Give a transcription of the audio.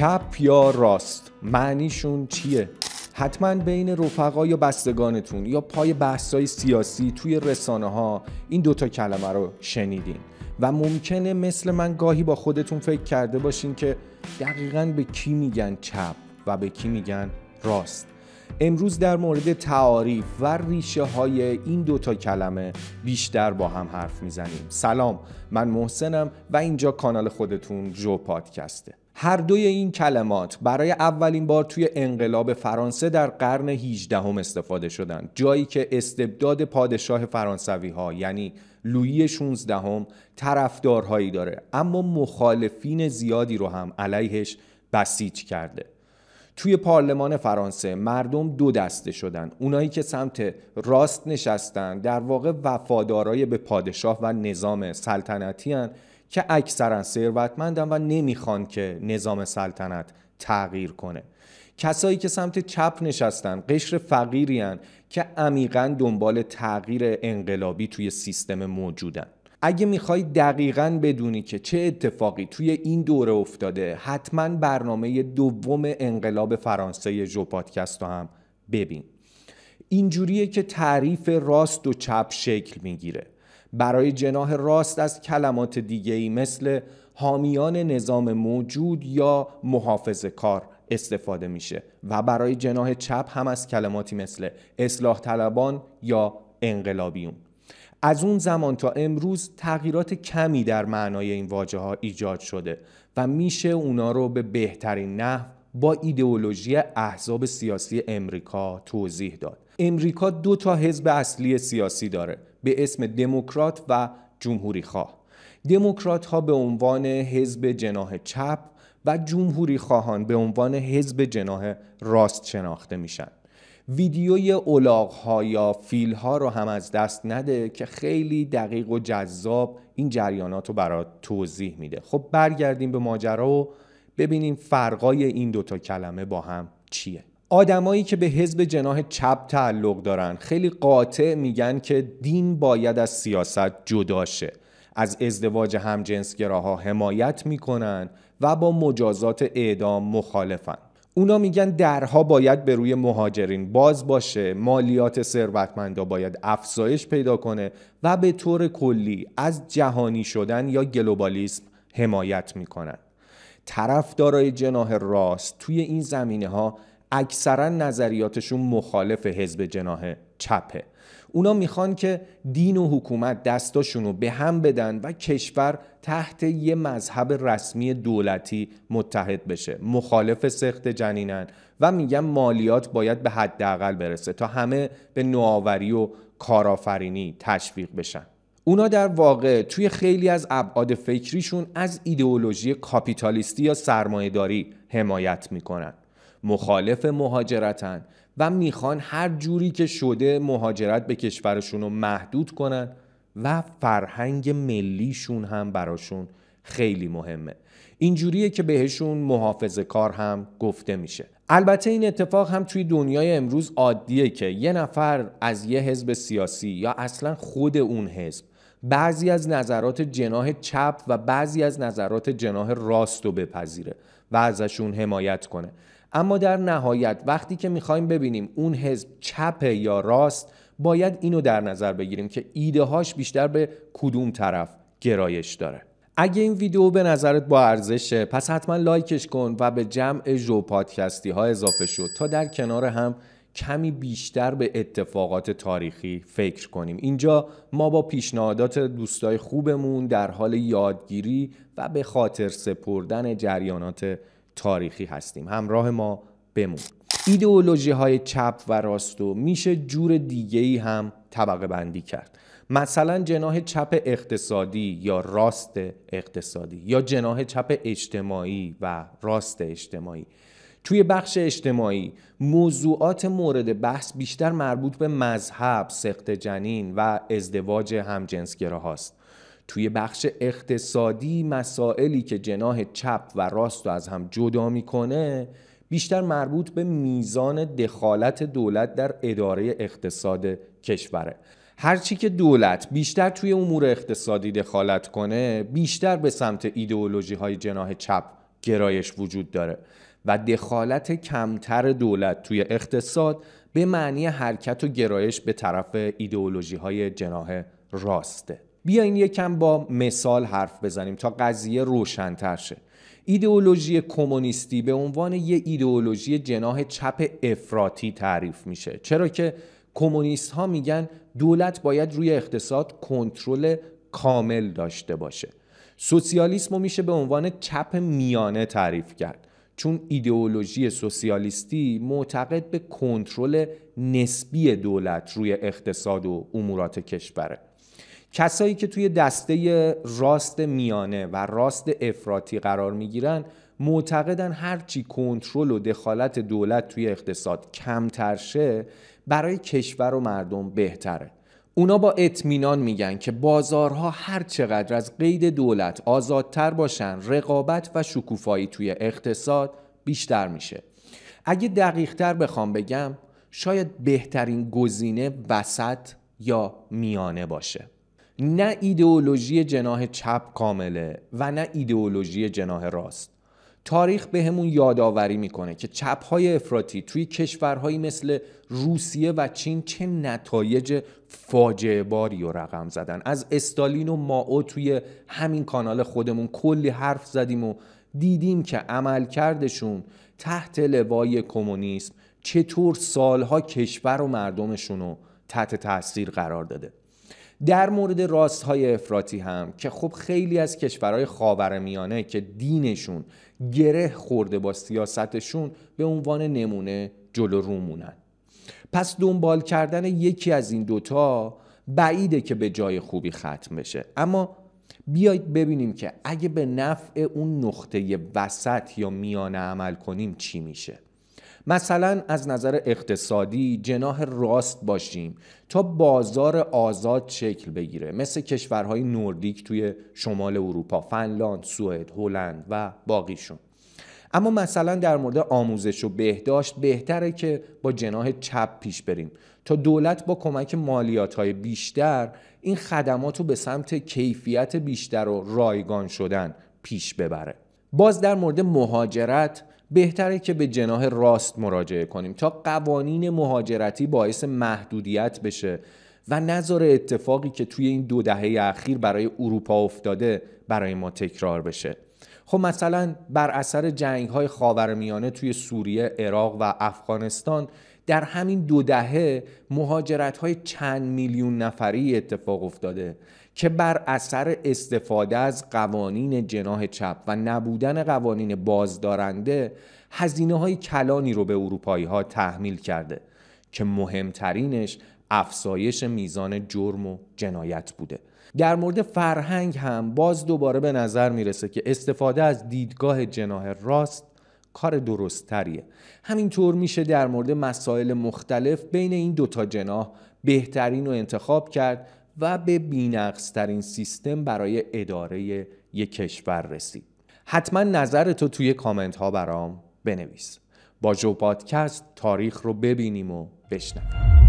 چپ یا راست معنیشون چیه حتما بین رفقا یا بستگانتون یا پای بحثای سیاسی توی رسانه ها این دوتا کلمه رو شنیدین و ممکنه مثل من گاهی با خودتون فکر کرده باشین که دقیقا به کی میگن چپ و به کی میگن راست امروز در مورد تعاریف و ریشه های این دوتا کلمه بیشتر با هم حرف میزنیم سلام من محسنم و اینجا کانال خودتون جو پادکسته هر دوی این کلمات برای اولین بار توی انقلاب فرانسه در قرن 18 هم استفاده شدند جایی که استبداد پادشاه فرانسوی ها یعنی لویی 16 هم طرفدارهایی داره اما مخالفین زیادی رو هم علیهش بسیج کرده توی پارلمان فرانسه مردم دو دسته شدن اونایی که سمت راست نشستن در واقع وفادارای به پادشاه و نظام سلطنتی هن که اکثرا ثروتمندن و نمیخوان که نظام سلطنت تغییر کنه کسایی که سمت چپ نشستن قشر فقیریان که عمیقا دنبال تغییر انقلابی توی سیستم موجودن اگه میخوای دقیقا بدونی که چه اتفاقی توی این دوره افتاده حتما برنامه دوم انقلاب فرانسه جو پادکست رو هم ببین اینجوریه که تعریف راست و چپ شکل میگیره برای جناح راست از کلمات ای مثل حامیان نظام موجود یا محافظ کار استفاده میشه و برای جناح چپ هم از کلماتی مثل اصلاح طلبان یا انقلابیون از اون زمان تا امروز تغییرات کمی در معنای این واجه ها ایجاد شده و میشه اونا رو به بهترین نحو با ایدئولوژی احزاب سیاسی امریکا توضیح داد امریکا دو تا حزب اصلی سیاسی داره به اسم دموکرات و جمهوری خواه دموکرات ها به عنوان حزب جناه چپ و جمهوری خواهان به عنوان حزب جناه راست شناخته میشن ویدیوی اولاغ ها یا فیل ها رو هم از دست نده که خیلی دقیق و جذاب این جریانات رو برات توضیح میده خب برگردیم به ماجرا و ببینیم فرقای این دوتا کلمه با هم چیه آدمایی که به حزب جناه چپ تعلق دارن خیلی قاطع میگن که دین باید از سیاست جدا شه از ازدواج همجنسگراها حمایت میکنن و با مجازات اعدام مخالفن اونا میگن درها باید به روی مهاجرین باز باشه مالیات ثروتمندا باید افزایش پیدا کنه و به طور کلی از جهانی شدن یا گلوبالیسم حمایت میکنن طرفدارای جناه راست توی این زمینه ها اکثرا نظریاتشون مخالف حزب جناه چپه اونا میخوان که دین و حکومت دستاشون رو به هم بدن و کشور تحت یه مذهب رسمی دولتی متحد بشه مخالف سخت جنینن و میگن مالیات باید به حداقل برسه تا همه به نوآوری و کارآفرینی تشویق بشن اونا در واقع توی خیلی از ابعاد فکریشون از ایدئولوژی کاپیتالیستی یا سرمایهداری حمایت میکنن مخالف مهاجرتن و میخوان هر جوری که شده مهاجرت به کشورشون رو محدود کنن و فرهنگ ملیشون هم براشون خیلی مهمه اینجوریه که بهشون محافظ کار هم گفته میشه البته این اتفاق هم توی دنیای امروز عادیه که یه نفر از یه حزب سیاسی یا اصلا خود اون حزب بعضی از نظرات جناه چپ و بعضی از نظرات جناه راست رو بپذیره و ازشون حمایت کنه اما در نهایت وقتی که میخوایم ببینیم اون حزب چپ یا راست باید اینو در نظر بگیریم که ایده هاش بیشتر به کدوم طرف گرایش داره اگه این ویدیو به نظرت با ارزشه پس حتما لایکش کن و به جمع جو پادکستی ها اضافه شد تا در کنار هم کمی بیشتر به اتفاقات تاریخی فکر کنیم اینجا ما با پیشنهادات دوستای خوبمون در حال یادگیری و به خاطر سپردن جریانات تاریخی هستیم همراه ما بمون ایدئولوژی های چپ و راستو میشه جور دیگه ای هم طبقه بندی کرد مثلا جناه چپ اقتصادی یا راست اقتصادی یا جناه چپ اجتماعی و راست اجتماعی توی بخش اجتماعی موضوعات مورد بحث بیشتر مربوط به مذهب، سخت جنین و ازدواج هاست توی بخش اقتصادی مسائلی که جناه چپ و راست رو از هم جدا میکنه بیشتر مربوط به میزان دخالت دولت در اداره اقتصاد کشوره هرچی که دولت بیشتر توی امور اقتصادی دخالت کنه بیشتر به سمت ایدئولوژی های جناه چپ گرایش وجود داره و دخالت کمتر دولت توی اقتصاد به معنی حرکت و گرایش به طرف ایدئولوژی های جناه راسته بیاین یکم با مثال حرف بزنیم تا قضیه روشنتر شه ایدئولوژی کمونیستی به عنوان یه ایدئولوژی جناه چپ افراتی تعریف میشه چرا که کمونیست ها میگن دولت باید روی اقتصاد کنترل کامل داشته باشه سوسیالیسم میشه به عنوان چپ میانه تعریف کرد چون ایدئولوژی سوسیالیستی معتقد به کنترل نسبی دولت روی اقتصاد و امورات کشوره کسایی که توی دسته راست میانه و راست افراطی قرار میگیرن معتقدن هرچی کنترل و دخالت دولت توی اقتصاد کمتر شه برای کشور و مردم بهتره اونا با اطمینان میگن که بازارها هر چقدر از قید دولت آزادتر باشن رقابت و شکوفایی توی اقتصاد بیشتر میشه اگه دقیقتر بخوام بگم شاید بهترین گزینه وسط یا میانه باشه نه ایدئولوژی جناه چپ کامله و نه ایدئولوژی جناه راست تاریخ بهمون یادآوری میکنه که چپهای افراطی توی کشورهایی مثل روسیه و چین چه نتایج فاجعه باری و رقم زدن از استالین و ماو توی همین کانال خودمون کلی حرف زدیم و دیدیم که عملکردشون تحت لوای کمونیسم چطور سالها کشور و مردمشون رو تحت تاثیر قرار داده در مورد راست های افراتی هم که خب خیلی از کشورهای خاورمیانه که دینشون گره خورده با سیاستشون به عنوان نمونه جلو رومونن. پس دنبال کردن یکی از این دوتا بعیده که به جای خوبی ختم بشه اما بیایید ببینیم که اگه به نفع اون نقطه وسط یا میانه عمل کنیم چی میشه مثلا از نظر اقتصادی جناه راست باشیم تا بازار آزاد شکل بگیره مثل کشورهای نوردیک توی شمال اروپا فنلاند، سوئد، هلند و باقیشون اما مثلا در مورد آموزش و بهداشت بهتره که با جناه چپ پیش بریم تا دولت با کمک مالیات های بیشتر این خدمات رو به سمت کیفیت بیشتر و رایگان شدن پیش ببره باز در مورد مهاجرت بهتره که به جناه راست مراجعه کنیم تا قوانین مهاجرتی باعث محدودیت بشه و نظر اتفاقی که توی این دو دهه اخیر برای اروپا افتاده برای ما تکرار بشه خب مثلا بر اثر جنگ های خاورمیانه توی سوریه، عراق و افغانستان در همین دو دهه مهاجرت های چند میلیون نفری اتفاق افتاده که بر اثر استفاده از قوانین جناه چپ و نبودن قوانین بازدارنده هزینه های کلانی رو به اروپایی ها تحمیل کرده که مهمترینش افزایش میزان جرم و جنایت بوده در مورد فرهنگ هم باز دوباره به نظر میرسه که استفاده از دیدگاه جناه راست کار درست تریه همینطور میشه در مورد مسائل مختلف بین این دوتا جناح بهترین رو انتخاب کرد و به بینقصترین سیستم برای اداره یک کشور رسید حتما نظرتو توی کامنت ها برام بنویس با جو پادکست تاریخ رو ببینیم و بشنویم